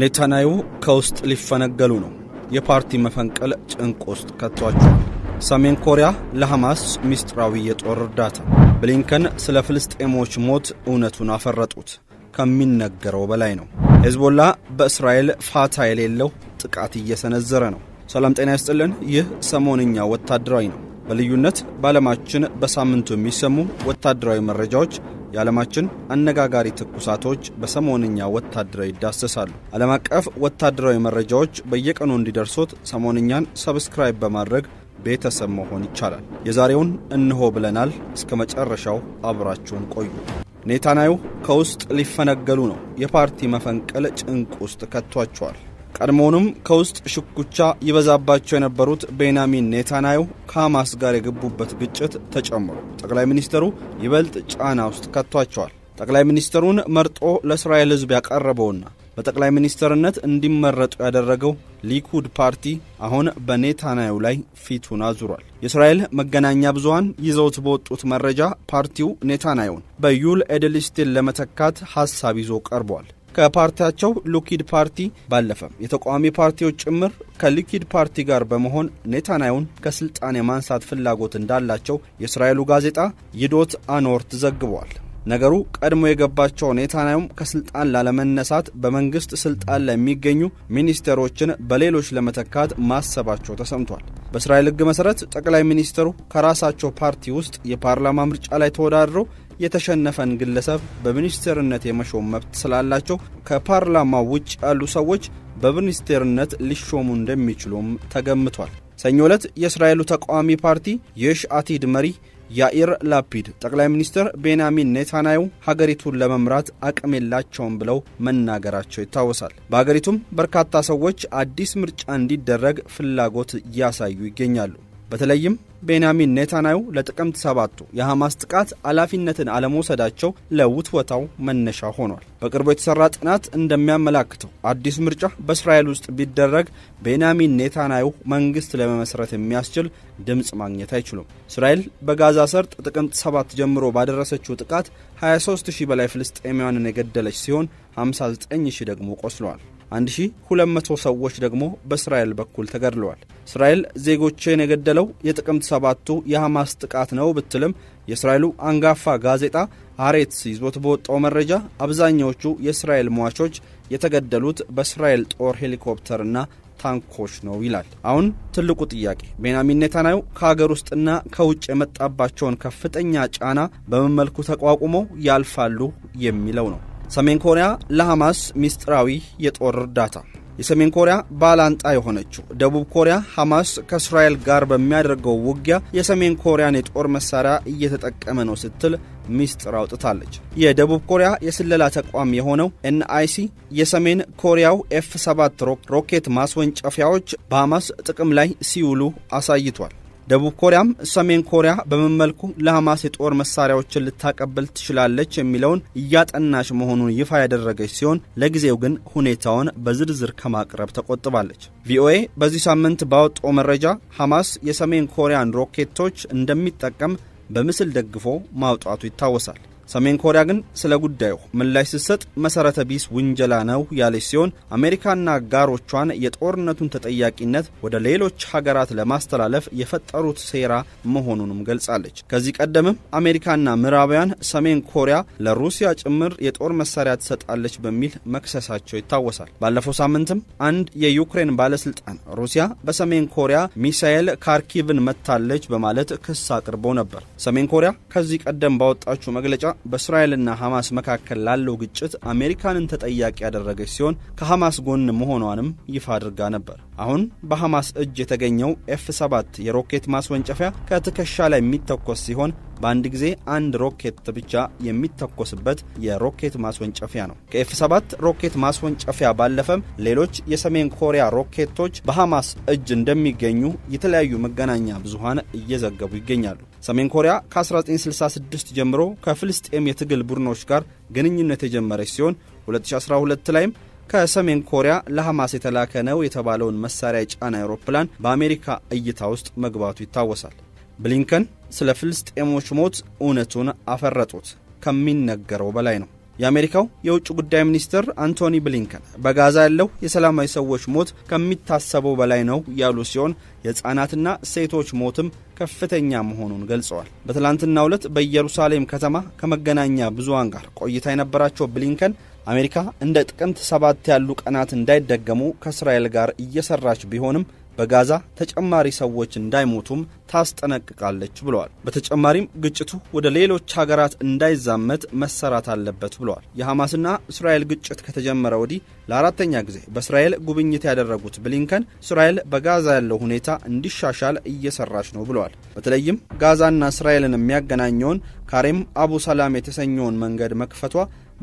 ኔታናዩ ከውስጥ ሊፈነገሉ ነው። የፓርቲ መፈንቀል ጭንቅ ውስጥ ከቷቸዋል። ሰሜን ኮሪያ ለሐማስ ሚስጥራዊ የጦር እርዳታ። ብሊንከን ስለ ፍልስጤሞች ሞት እውነቱን አፈረጡት። ከሚነገረው በላይ ነው። ሄዝቦላ በእስራኤል ፋታ የሌለው ጥቃት እየሰነዘረ ነው። ሰላም ጤና ይስጥልን። ይህ ሰሞንኛ ወታደራዊ ነው። በልዩነት በዓለማችን በሳምንቱ የሚሰሙ ወታደራዊ መረጃዎች የዓለማችን አነጋጋሪ ትኩሳቶች በሰሞንኛ ወታደራዊ ይዳሰሳሉ። ዓለም አቀፍ ወታደራዊ መረጃዎች በየቀኑ እንዲደርሱት ሰሞንኛን ሰብስክራይብ በማድረግ ቤተሰብ መሆን ይቻላል። የዛሬውን እንሆ ብለናል። እስከ መጨረሻው አብራችሁን ቆዩ። ኔታናዩ ከውስጥ ሊፈነገሉ ነው። የፓርቲ መፈንቅል ጭንቅ ውስጥ ከቷቸዋል። ቀድሞውንም ከውስጥ ሽኩቻ ይበዛባቸው የነበሩት ቤንያሚን ኔታንያሁ ከሐማስ ጋር የገቡበት ግጭት ተጨምሮ ጠቅላይ ሚኒስትሩ ይበልጥ ጫና ውስጥ ከቷቸዋል። ጠቅላይ ሚኒስትሩን መርጦ ለእስራኤል ሕዝብ ያቀረበውና በጠቅላይ ሚኒስትርነት እንዲመረጡ ያደረገው ሊኩድ ፓርቲ አሁን በኔታንያሁ ላይ ፊቱን አዙሯል። የእስራኤል መገናኛ ብዙኃን ይዘውት በወጡት መረጃ ፓርቲው ኔታንያሁን በዩል ኤድልስቲን ለመተካት ሐሳብ ይዞ ቀርቧል። ከፓርቲያቸው ሉኪድ ፓርቲ ባለፈ የተቃዋሚ ፓርቲዎች ጭምር ከሉኪድ ፓርቲ ጋር በመሆን ኔታንያሁን ከስልጣን የማንሳት ፍላጎት እንዳላቸው የእስራኤሉ ጋዜጣ ይዶት አኖርት ዘግቧል። ነገሩ ቀድሞ የገባቸው ኔታንያሁም ከስልጣን ላለመነሳት በመንግስት ስልጣን ላይ የሚገኙ ሚኒስቴሮችን በሌሎች ለመተካት ማሰባቸው ተሰምቷል። በእስራኤል ሕግ መሠረት ጠቅላይ ሚኒስትሩ ከራሳቸው ፓርቲ ውስጥ የፓርላማ ምርጫ ላይ ተወዳድረው የተሸነፈን ግለሰብ በሚኒስቴርነት የመሾም መብት ስላላቸው ከፓርላማው ውጭ ያሉ ሰዎች በሚኒስቴርነት ሊሾሙ እንደሚችሉም ተገምቷል። ሰኞ ዕለት የእስራኤሉ ተቃዋሚ ፓርቲ የሽ አቲድ መሪ ያኢር ላፒድ ጠቅላይ ሚኒስትር ቤንያሚን ኔታንያሁ ሀገሪቱን ለመምራት አቅም የላቸውም ብለው መናገራቸው ይታወሳል። በሀገሪቱም በርካታ ሰዎች አዲስ ምርጫ እንዲደረግ ፍላጎት እያሳዩ ይገኛሉ። በተለይም ቤንያሚን ኔታንያሁ ለጥቅምት ሰባቱ የሐማስ ጥቃት ኃላፊነትን አለመውሰዳቸው ለውትወታው መነሻ ሆኗል። በቅርቡ የተሰራ ጥናት እንደሚያመላክተው አዲስ ምርጫ በእስራኤል ውስጥ ቢደረግ ቤንያሚን ኔታንያሁ መንግሥት ለመመሥረት የሚያስችል ድምፅ ማግኘት አይችሉም። እስራኤል በጋዛ ሰርጥ ጥቅምት ሰባት ጀምሮ ባደረሰችው ጥቃት 23 ሺህ በላይ ፍልስጤማውያንን የገደለች ሲሆን 59 ሺህ ደግሞ ቆስለዋል። 1200 ሰዎች ደግሞ በእስራኤል በኩል ተገድለዋል። እስራኤል ዜጎችን የገደለው የጥቅምት ሰባቱ የሐማስ ጥቃት ነው ብትልም የእስራኤሉ አንጋፋ ጋዜጣ አሬትስ ይዞት በወጣው መረጃ አብዛኛዎቹ የእስራኤል ሟቾች የተገደሉት በእስራኤል ጦር ሄሊኮፕተርና ታንኮች ነው ይላል። አሁን ትልቁ ጥያቄ ቤንያሚን ኔታንያሁ ከሀገር ውስጥና ከውጭ የመጣባቸውን ከፍተኛ ጫና በምን መልኩ ተቋቁመው ያልፋሉ የሚለው ነው። ሰሜን ኮሪያ ለሐማስ ሚስጥራዊ የጦር እርዳታ። የሰሜን ኮሪያ ባላንጣ የሆነችው ደቡብ ኮሪያ ሐማስ ከእስራኤል ጋር በሚያደርገው ውጊያ የሰሜን ኮሪያን የጦር መሳሪያ እየተጠቀመ ነው ስትል ሚስጥር አውጥታለች። የደቡብ ኮሪያ የስለላ ተቋም የሆነው ኤንአይሲ የሰሜን ኮሪያው ኤፍ 7 ሮኬት ማስወንጨፊያዎች በሐማስ ጥቅም ላይ ሲውሉ አሳይቷል። ደቡብ ኮሪያም ሰሜን ኮሪያ በምን መልኩ ለሐማስ የጦር መሳሪያዎችን ልታቀብል ትችላለች የሚለውን እያጠናች መሆኑን ይፋ ያደረገች ሲሆን ለጊዜው ግን ሁኔታውን በዝርዝር ከማቅረብ ተቆጥባለች። ቪኦኤ በዚህ ሳምንት ባወጣው መረጃ ሐማስ የሰሜን ኮሪያን ሮኬቶች እንደሚጠቀም በምስል ደግፎ ማውጣቱ ይታወሳል። ሰሜን ኮሪያ ግን ስለ ጉዳዩ ምላሽ ስትሰጥ መሠረተ ቢስ ውንጀላ ነው ያለች ሲሆን አሜሪካና አጋሮቿን የጦርነቱን ተጠያቂነት ወደ ሌሎች ሀገራት ለማስተላለፍ የፈጠሩት ሴራ መሆኑንም ገልጻለች። ከዚህ ቀደምም አሜሪካና ምዕራባውያን ሰሜን ኮሪያ ለሩሲያ ጭምር የጦር መሳሪያ ትሰጣለች በሚል መክሰሳቸው ይታወሳል። ባለፈው ሳምንትም አንድ የዩክሬን ባለስልጣን ሩሲያ በሰሜን ኮሪያ ሚሳኤል ካርኪቭን መታለች በማለት ክስ አቅርቦ ነበር። ሰሜን ኮሪያ ከዚህ ቀደም ባወጣችው መግለጫ በእስራኤልና ሐማስ መካከል ላለው ግጭት አሜሪካንን ተጠያቂ ያደረገች ሲሆን ከሐማስ ጎን መሆኗንም ይፋ አድርጋ ነበር። አሁን በሐማስ እጅ የተገኘው ኤፍ 7 የሮኬት ማስወንጨፊያ ከትከሻ ላይ የሚተኮስ ሲሆን በአንድ ጊዜ አንድ ሮኬት ብቻ የሚተኮስበት የሮኬት ማስወንጨፊያ ነው። ከኤፍ 7 ሮኬት ማስወንጨፊያ ባለፈም ሌሎች የሰሜን ኮሪያ ሮኬቶች በሐማስ እጅ እንደሚገኙ የተለያዩ መገናኛ ብዙሃን እየዘገቡ ይገኛሉ። ሰሜን ኮሪያ ከ1966 ጀምሮ ከፍልስጤም የትግል ቡድኖች ጋር ግንኙነት የጀመረች ሲሆን 2012 ላይም ከሰሜን ኮሪያ ለሐማስ የተላከ ነው የተባለውን መሳሪያ የጫነ አውሮፕላን በአሜሪካ እይታ ውስጥ መግባቱ ይታወሳል። ብሊንከን ስለ ፍልስጤሞች ሞት እውነቱን አፈረጡት፣ ከሚነገረው በላይ ነው። የአሜሪካው የውጭ ጉዳይ ሚኒስትር አንቶኒ ብሊንከን በጋዛ ያለው የሰላማዊ ሰዎች ሞት ከሚታሰበው በላይ ነው ያሉ ሲሆን የሕፃናትና ሴቶች ሞትም ከፍተኛ መሆኑን ገልጸዋል። በትላንትናው ዕለት በኢየሩሳሌም ከተማ ከመገናኛ ብዙሃን ጋር ቆይታ የነበራቸው ብሊንከን አሜሪካ እንደ ጥቅምት ሰባት ያሉ ቀናት እንዳይደገሙ ከእስራኤል ጋር እየሰራች ቢሆንም በጋዛ ተጨማሪ ሰዎች እንዳይሞቱም ታስጠነቅቃለች ብለዋል። በተጨማሪም ግጭቱ ወደ ሌሎች ሀገራት እንዳይዛመት መሰራት አለበት ብለዋል። የሐማስና እስራኤል ግጭት ከተጀመረ ወዲህ ለአራተኛ ጊዜ በእስራኤል ጉብኝት ያደረጉት ብሊንከን እስራኤል በጋዛ ያለው ሁኔታ እንዲሻሻል እየሰራች ነው ብለዋል። በተለይም ጋዛና እስራኤልን የሚያገናኘውን ካሬም አቡ ሰላም የተሰኘውን መንገድ መክፈቷ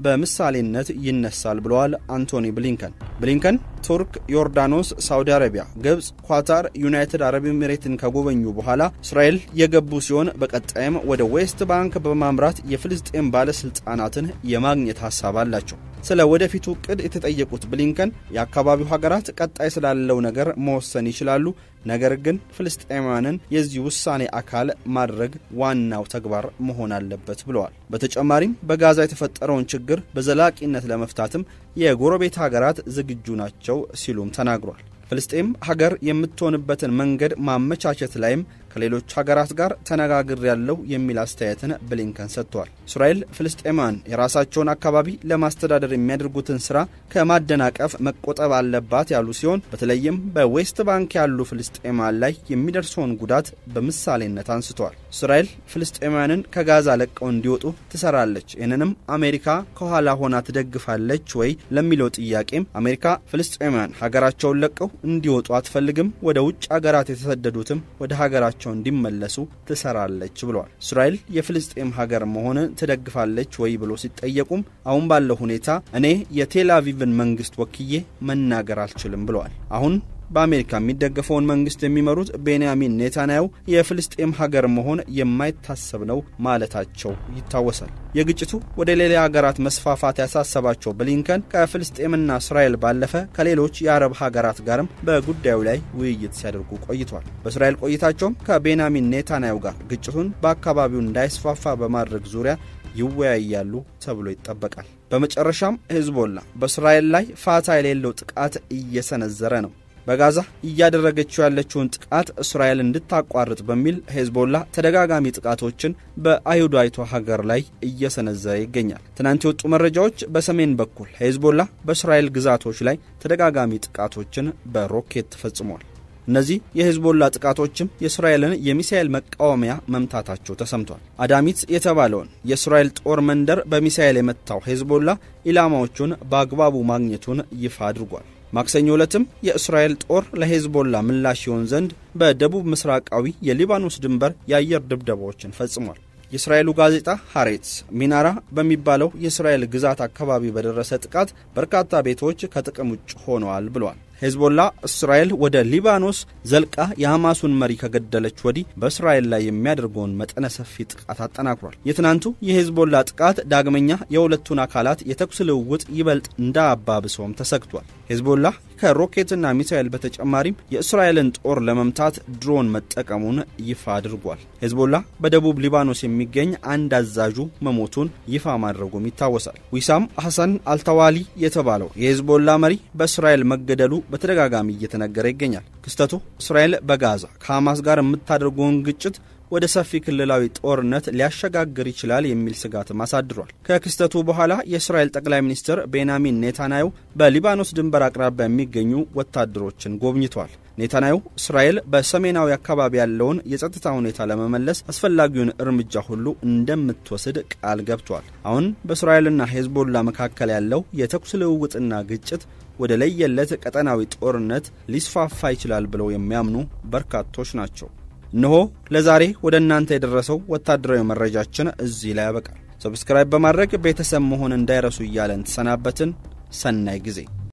በምሳሌነት ይነሳል ብለዋል አንቶኒ ብሊንከን። ብሊንከን ቱርክ፣ ዮርዳኖስ፣ ሳውዲ አረቢያ፣ ግብፅ፣ ኳታር፣ ዩናይትድ አረብ ኤምሬትን ከጎበኙ በኋላ እስራኤል የገቡ ሲሆን በቀጣይም ወደ ዌስት ባንክ በማምራት የፍልስጤም ባለስልጣናትን የማግኘት ሀሳብ አላቸው። ስለ ወደፊቱ እቅድ የተጠየቁት ብሊንከን የአካባቢው ሀገራት ቀጣይ ስላለው ነገር መወሰን ይችላሉ፣ ነገር ግን ፍልስጤማውያንን የዚህ ውሳኔ አካል ማድረግ ዋናው ተግባር መሆን አለበት ብለዋል። በተጨማሪም በጋዛ የተፈጠረውን ችግር በዘላቂነት ለመፍታትም የጎረቤት ሀገራት ዝግጁ ናቸው ሲሉም ተናግሯል። ፍልስጤም ሀገር የምትሆንበትን መንገድ ማመቻቸት ላይም ከሌሎች ሀገራት ጋር ተነጋግር ያለው የሚል አስተያየትን ብሊንከን ሰጥቷል። እስራኤል ፍልስጤማን የራሳቸውን አካባቢ ለማስተዳደር የሚያደርጉትን ስራ ከማደናቀፍ መቆጠብ አለባት ያሉ ሲሆን በተለይም በዌስት ባንክ ያሉ ፍልስጤማን ላይ የሚደርሰውን ጉዳት በምሳሌነት አንስተዋል። እስራኤል ፍልስጤማውያንን ከጋዛ ለቀው እንዲወጡ ትሰራለች፣ ይህንንም አሜሪካ ከኋላ ሆና ትደግፋለች ወይ ለሚለው ጥያቄም አሜሪካ ፍልስጤማውያን ሀገራቸውን ለቀው እንዲወጡ አትፈልግም፣ ወደ ውጭ ሀገራት የተሰደዱትም ወደ ሀገራቸው ሀገራቸው እንዲመለሱ ትሰራለች ብሏል። እስራኤል የፍልስጤም ሀገር መሆንን ትደግፋለች ወይ ብሎ ሲጠየቁም አሁን ባለው ሁኔታ እኔ የቴል አቪቭን መንግስት ወክዬ መናገር አልችልም ብለዋል። አሁን በአሜሪካ የሚደገፈውን መንግስት የሚመሩት ቤንያሚን ኔታንያሁ የፍልስጤም ሀገር መሆን የማይታሰብ ነው ማለታቸው ይታወሳል። የግጭቱ ወደ ሌላ ሀገራት መስፋፋት ያሳሰባቸው ብሊንከን ከፍልስጤምና እስራኤል ባለፈ ከሌሎች የአረብ ሀገራት ጋርም በጉዳዩ ላይ ውይይት ሲያደርጉ ቆይቷል። በእስራኤል ቆይታቸውም ከቤንያሚን ኔታንያሁ ጋር ግጭቱን በአካባቢው እንዳይስፋፋ በማድረግ ዙሪያ ይወያያሉ ተብሎ ይጠበቃል። በመጨረሻም ህዝቦላ በእስራኤል ላይ ፋታ የሌለው ጥቃት እየሰነዘረ ነው። በጋዛ እያደረገችው ያለችውን ጥቃት እስራኤል እንድታቋርጥ በሚል ሄዝቦላ ተደጋጋሚ ጥቃቶችን በአይሁዳዊቷ ሀገር ላይ እየሰነዘረ ይገኛል። ትናንት የወጡ መረጃዎች በሰሜን በኩል ሄዝቦላ በእስራኤል ግዛቶች ላይ ተደጋጋሚ ጥቃቶችን በሮኬት ፈጽሟል። እነዚህ የህዝቦላ ጥቃቶችም የእስራኤልን የሚሳኤል መቃወሚያ መምታታቸው ተሰምቷል። አዳሚት የተባለውን የእስራኤል ጦር መንደር በሚሳኤል የመታው ሄዝቦላ ኢላማዎቹን በአግባቡ ማግኘቱን ይፋ አድርጓል። ማክሰኞ ዕለትም የእስራኤል ጦር ለሄዝቦላ ምላሽ ይሆን ዘንድ በደቡብ ምስራቃዊ የሊባኖስ ድንበር የአየር ድብደባዎችን ፈጽሟል። የእስራኤሉ ጋዜጣ ሐሬትስ ሚናራ በሚባለው የእስራኤል ግዛት አካባቢ በደረሰ ጥቃት በርካታ ቤቶች ከጥቅም ውጭ ሆነዋል ብሏል። ሄዝቦላ እስራኤል ወደ ሊባኖስ ዘልቃ የሐማሱን መሪ ከገደለች ወዲህ በእስራኤል ላይ የሚያደርገውን መጠነ ሰፊ ጥቃት አጠናክሯል። የትናንቱ የሄዝቦላ ጥቃት ዳግመኛ የሁለቱን አካላት የተኩስ ልውውጥ ይበልጥ እንዳያባብሰውም ተሰግቷል። ሄዝቦላ ከሮኬትና ሚሳኤል በተጨማሪም የእስራኤልን ጦር ለመምታት ድሮን መጠቀሙን ይፋ አድርጓል። ሄዝቦላ በደቡብ ሊባኖስ የሚገኝ አንድ አዛዡ መሞቱን ይፋ ማድረጉም ይታወሳል። ዊሳም ሐሰን አልተዋሊ የተባለው የሄዝቦላ መሪ በእስራኤል መገደሉ በተደጋጋሚ እየተነገረ ይገኛል። ክስተቱ እስራኤል በጋዛ ከሐማስ ጋር የምታደርገውን ግጭት ወደ ሰፊ ክልላዊ ጦርነት ሊያሸጋግር ይችላል የሚል ስጋትም አሳድሯል። ከክስተቱ በኋላ የእስራኤል ጠቅላይ ሚኒስትር ቤንያሚን ኔታንያሁ በሊባኖስ ድንበር አቅራቢያ የሚገኙ ወታደሮችን ጎብኝተዋል። ኔታንያሁ እስራኤል በሰሜናዊ አካባቢ ያለውን የጸጥታ ሁኔታ ለመመለስ አስፈላጊውን እርምጃ ሁሉ እንደምትወስድ ቃል ገብቷል። አሁን በእስራኤልና ሄዝቦላ መካከል ያለው የተኩስ ልውውጥና ግጭት ወደ ለየለት ቀጠናዊ ጦርነት ሊስፋፋ ይችላል ብለው የሚያምኑ በርካቶች ናቸው። እነሆ ለዛሬ ወደ እናንተ የደረሰው ወታደራዊ መረጃችን እዚህ ላይ ያበቃል። ሰብስክራይብ በማድረግ ቤተሰብ መሆን እንዳይረሱ እያለን ተሰናበትን። ሰናይ ጊዜ